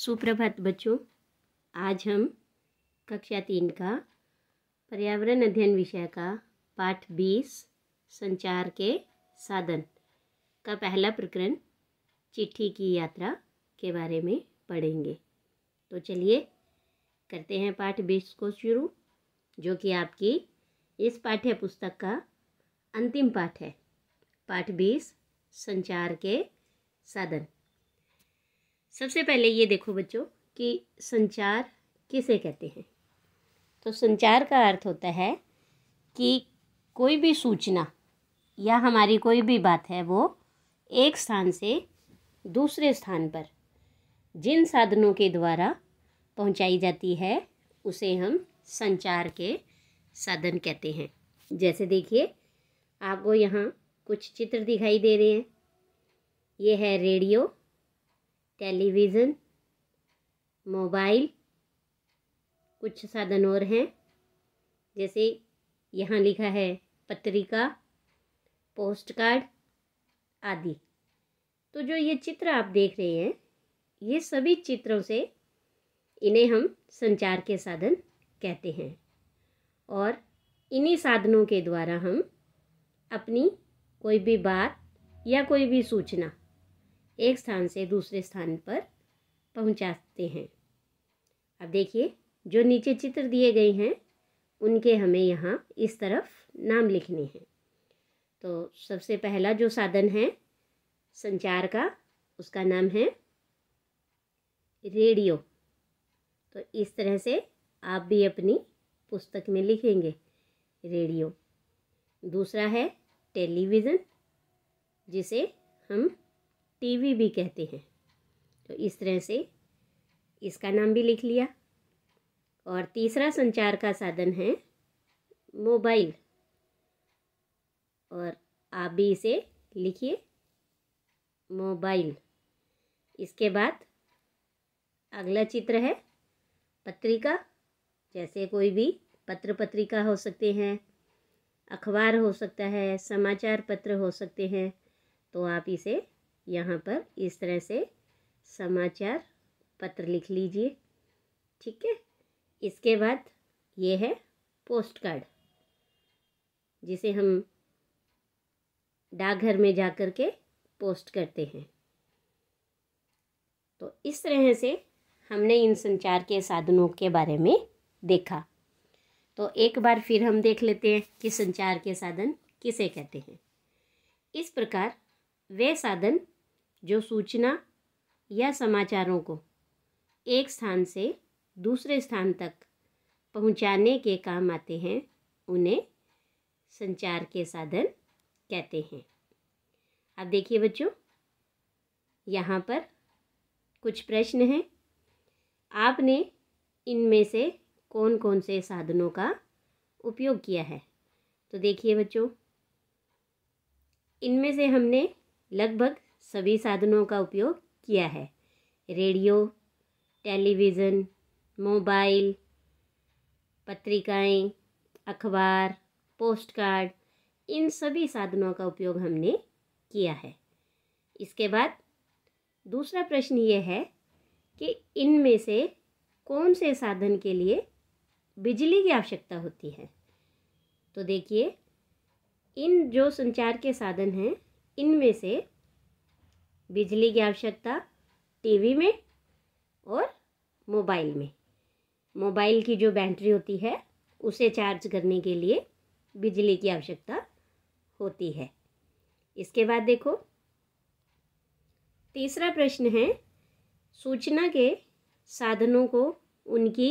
सुप्रभात बच्चों आज हम कक्षा तीन का पर्यावरण अध्ययन विषय का पाठ बीस संचार के साधन का पहला प्रकरण चिट्ठी की यात्रा के बारे में पढ़ेंगे तो चलिए करते हैं पाठ बीस को शुरू जो कि आपकी इस पाठ्य पुस्तक का अंतिम पाठ है पाठ बीस संचार के साधन सबसे पहले ये देखो बच्चों कि संचार किसे कहते हैं तो संचार का अर्थ होता है कि कोई भी सूचना या हमारी कोई भी बात है वो एक स्थान से दूसरे स्थान पर जिन साधनों के द्वारा पहुंचाई जाती है उसे हम संचार के साधन कहते हैं जैसे देखिए आपको यहाँ कुछ चित्र दिखाई दे रहे हैं ये है रेडियो टेलीविज़न मोबाइल कुछ साधन और हैं जैसे यहाँ लिखा है पत्रिका पोस्ट कार्ड आदि तो जो ये चित्र आप देख रहे हैं ये सभी चित्रों से इन्हें हम संचार के साधन कहते हैं और इन्हीं साधनों के द्वारा हम अपनी कोई भी बात या कोई भी सूचना एक स्थान से दूसरे स्थान पर पहुंचाते हैं अब देखिए जो नीचे चित्र दिए गए हैं उनके हमें यहाँ इस तरफ नाम लिखने हैं तो सबसे पहला जो साधन है संचार का उसका नाम है रेडियो तो इस तरह से आप भी अपनी पुस्तक में लिखेंगे रेडियो दूसरा है टेलीविज़न जिसे हम टीवी भी कहते हैं तो इस तरह से इसका नाम भी लिख लिया और तीसरा संचार का साधन है मोबाइल और आप भी इसे लिखिए मोबाइल इसके बाद अगला चित्र है पत्रिका जैसे कोई भी पत्र पत्रिका हो सकते हैं अखबार हो सकता है समाचार पत्र हो सकते हैं तो आप इसे यहाँ पर इस तरह से समाचार पत्र लिख लीजिए ठीक है इसके बाद ये है पोस्ट कार्ड जिसे हम डाकघर में जा कर के पोस्ट करते हैं तो इस तरह से हमने इन संचार के साधनों के बारे में देखा तो एक बार फिर हम देख लेते हैं कि संचार के साधन किसे कहते हैं इस प्रकार वे साधन जो सूचना या समाचारों को एक स्थान से दूसरे स्थान तक पहुंचाने के काम आते हैं उन्हें संचार के साधन कहते हैं अब देखिए बच्चों यहाँ पर कुछ प्रश्न हैं आपने इनमें से कौन कौन से साधनों का उपयोग किया है तो देखिए बच्चों इनमें से हमने लगभग सभी साधनों का उपयोग किया है रेडियो टेलीविज़न मोबाइल पत्रिकाएं, अखबार पोस्ट कार्ड इन सभी साधनों का उपयोग हमने किया है इसके बाद दूसरा प्रश्न ये है कि इनमें से कौन से साधन के लिए बिजली की आवश्यकता होती है तो देखिए इन जो संचार के साधन हैं इनमें से बिजली की आवश्यकता टीवी में और मोबाइल में मोबाइल की जो बैटरी होती है उसे चार्ज करने के लिए बिजली की आवश्यकता होती है इसके बाद देखो तीसरा प्रश्न है सूचना के साधनों को उनकी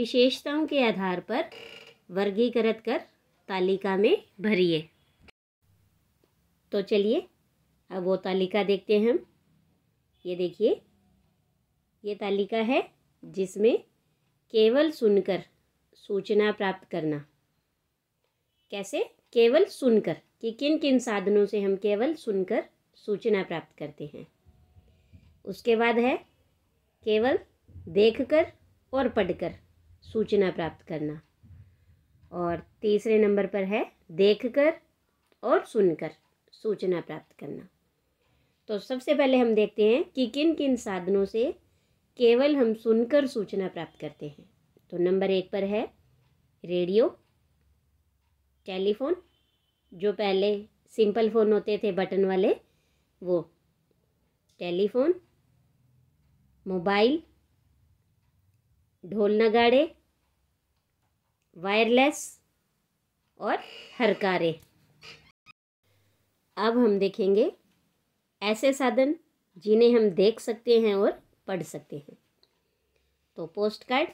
विशेषताओं के आधार पर वर्गीकृत कर तालिका में भरिए तो चलिए अब वो तालिका देखते हैं हम ये देखिए ये तालिका है जिसमें केवल सुनकर सूचना प्राप्त करना कैसे केवल सुनकर कि किन किन साधनों से हम केवल सुनकर सूचना प्राप्त करते हैं उसके बाद है केवल देखकर और पढ़कर सूचना प्राप्त करना और तीसरे नंबर पर है देखकर और सुनकर सूचना प्राप्त करना तो सबसे पहले हम देखते हैं कि किन किन साधनों से केवल हम सुनकर सूचना प्राप्त करते हैं तो नंबर एक पर है रेडियो टेलीफोन जो पहले सिंपल फ़ोन होते थे बटन वाले वो टेलीफोन मोबाइल ढोल नगाड़े वायरलेस और हरकारे अब हम देखेंगे ऐसे साधन जिन्हें हम देख सकते हैं और पढ़ सकते हैं तो पोस्ट कार्ड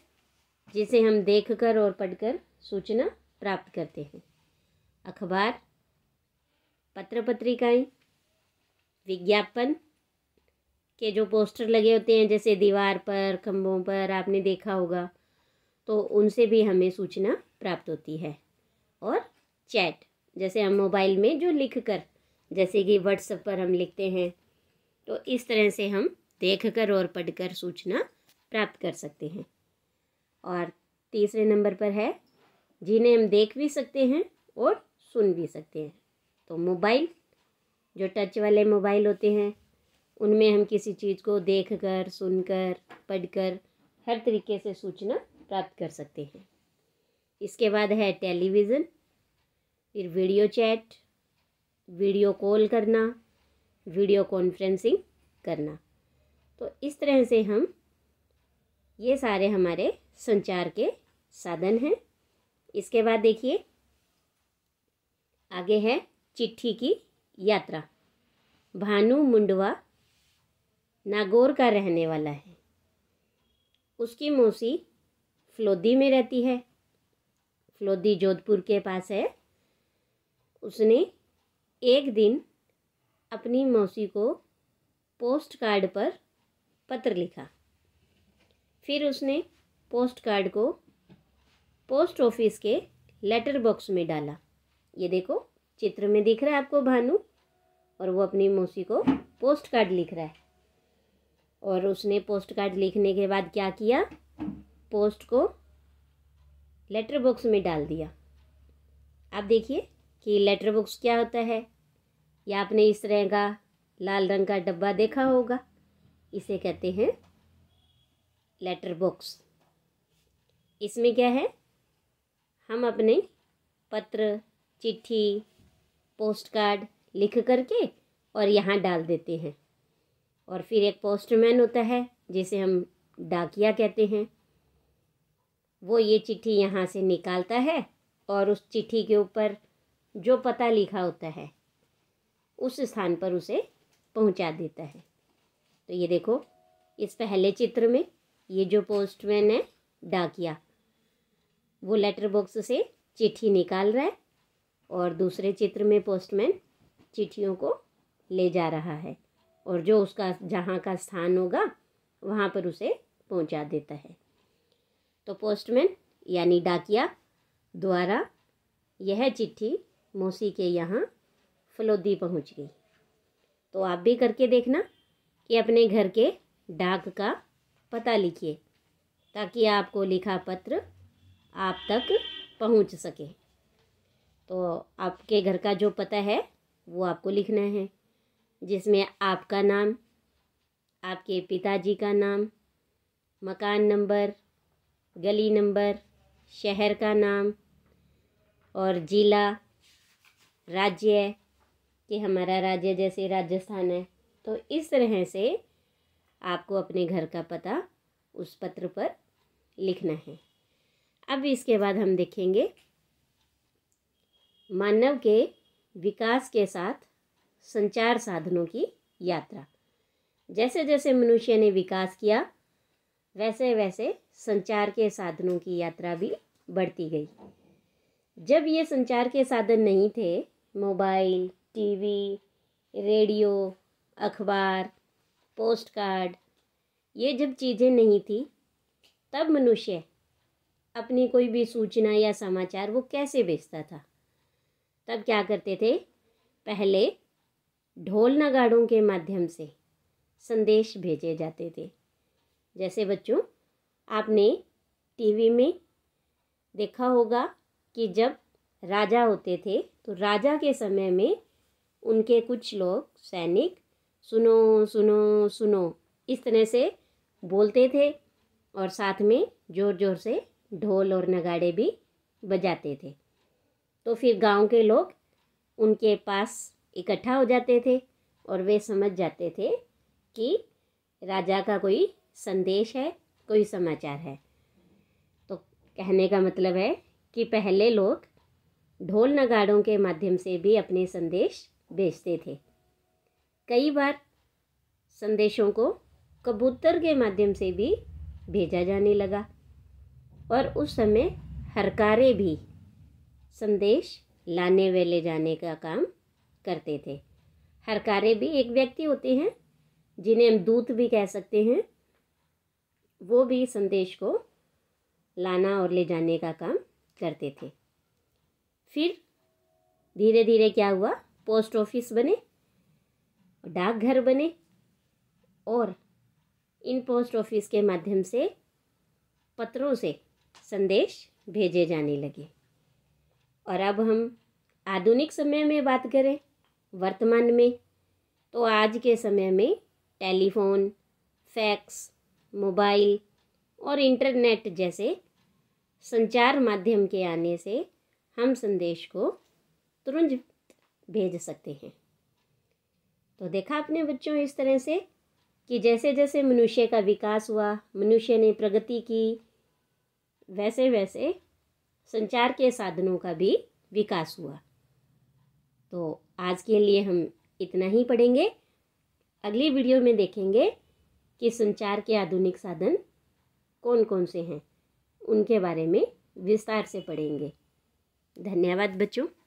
जिसे हम देखकर और पढ़कर सूचना प्राप्त करते हैं अखबार पत्र पत्रिकाएँ विज्ञापन के जो पोस्टर लगे होते हैं जैसे दीवार पर खम्भों पर आपने देखा होगा तो उनसे भी हमें सूचना प्राप्त होती है और चैट जैसे हम मोबाइल में जो लिख कर जैसे कि व्हाट्सएप पर हम लिखते हैं तो इस तरह से हम देख कर और पढ़ कर सूचना प्राप्त कर सकते हैं और तीसरे नंबर पर है जिन्हें हम देख भी सकते हैं और सुन भी सकते हैं तो मोबाइल जो टच वाले मोबाइल होते हैं उनमें हम किसी चीज़ को देख कर सुन कर पढ़ कर हर तरीके से सूचना प्राप्त कर सकते हैं इसके बाद है टेलीविज़न फिर वीडियो चैट वीडियो कॉल करना वीडियो कॉन्फ्रेंसिंग करना तो इस तरह से हम ये सारे हमारे संचार के साधन हैं इसके बाद देखिए आगे है चिट्ठी की यात्रा भानु मुंडवा नागौर का रहने वाला है उसकी मौसी फ्लोदी में रहती है फ्लोदी जोधपुर के पास है उसने एक दिन अपनी मौसी को पोस्ट कार्ड पर पत्र लिखा फिर उसने पोस्ट कार्ड को पोस्ट ऑफिस के लेटर बॉक्स में डाला ये देखो चित्र में दिख रहा है आपको भानु और वो अपनी मौसी को पोस्ट कार्ड लिख रहा है और उसने पोस्ट कार्ड लिखने के बाद क्या किया पोस्ट को लेटर बॉक्स में डाल दिया आप देखिए कि लेटर बॉक्स क्या होता है या आपने इस तरह का लाल रंग का डब्बा देखा होगा इसे कहते हैं लेटर बॉक्स इसमें क्या है हम अपने पत्र चिट्ठी पोस्ट कार्ड लिख करके और यहाँ डाल देते हैं और फिर एक पोस्टमैन होता है जिसे हम डाकिया कहते हैं वो ये चिट्ठी यहाँ से निकालता है और उस चिट्ठी के ऊपर जो पता लिखा होता है उस स्थान पर उसे पहुंचा देता है तो ये देखो इस पहले चित्र में ये जो पोस्टमैन है डाकिया वो लेटर बॉक्स से चिट्ठी निकाल रहा है और दूसरे चित्र में पोस्टमैन चिट्ठियों को ले जा रहा है और जो उसका जहाँ का स्थान होगा वहाँ पर उसे पहुँचा देता है तो पोस्टमैन यानी डाकिया द्वारा यह चिट्ठी मौसी के यहाँ फलोदी पहुंच गई तो आप भी करके देखना कि अपने घर के डाक का पता लिखिए ताकि आपको लिखा पत्र आप तक पहुंच सके तो आपके घर का जो पता है वो आपको लिखना है जिसमें आपका नाम आपके पिताजी का नाम मकान नंबर गली नंबर शहर का नाम और ज़िला राज्य कि हमारा राज्य जैसे राजस्थान है तो इस तरह से आपको अपने घर का पता उस पत्र पर लिखना है अब इसके बाद हम देखेंगे मानव के विकास के साथ संचार साधनों की यात्रा जैसे जैसे मनुष्य ने विकास किया वैसे वैसे संचार के साधनों की यात्रा भी बढ़ती गई जब ये संचार के साधन नहीं थे मोबाइल टीवी, रेडियो अखबार पोस्ट कार्ड ये जब चीज़ें नहीं थी तब मनुष्य अपनी कोई भी सूचना या समाचार वो कैसे बेचता था तब क्या करते थे पहले ढोल नगाड़ों के माध्यम से संदेश भेजे जाते थे जैसे बच्चों आपने टीवी में देखा होगा कि जब राजा होते थे तो राजा के समय में उनके कुछ लोग सैनिक सुनो सुनो सुनो इस तरह से बोलते थे और साथ में ज़ोर ज़ोर से ढोल और नगाड़े भी बजाते थे तो फिर गांव के लोग उनके पास इकट्ठा हो जाते थे और वे समझ जाते थे कि राजा का कोई संदेश है कोई समाचार है तो कहने का मतलब है कि पहले लोग ढोल नगाड़ों के माध्यम से भी अपने संदेश भेजते थे कई बार संदेशों को कबूतर के माध्यम से भी भेजा जाने लगा और उस समय हरकारे भी संदेश लाने व ले जाने का काम करते थे हरकारे भी एक व्यक्ति होते हैं जिन्हें हम दूत भी कह सकते हैं वो भी संदेश को लाना और ले जाने का काम करते थे फिर धीरे धीरे क्या हुआ पोस्ट ऑफिस बने डाकघर बने और इन पोस्ट ऑफिस के माध्यम से पत्रों से संदेश भेजे जाने लगे और अब हम आधुनिक समय में बात करें वर्तमान में तो आज के समय में टेलीफोन फैक्स मोबाइल और इंटरनेट जैसे संचार माध्यम के आने से हम संदेश को तुरंत भेज सकते हैं तो देखा अपने बच्चों इस तरह से कि जैसे जैसे मनुष्य का विकास हुआ मनुष्य ने प्रगति की वैसे वैसे संचार के साधनों का भी विकास हुआ तो आज के लिए हम इतना ही पढ़ेंगे अगली वीडियो में देखेंगे कि संचार के आधुनिक साधन कौन कौन से हैं उनके बारे में विस्तार से पढ़ेंगे धन्यवाद बच्चों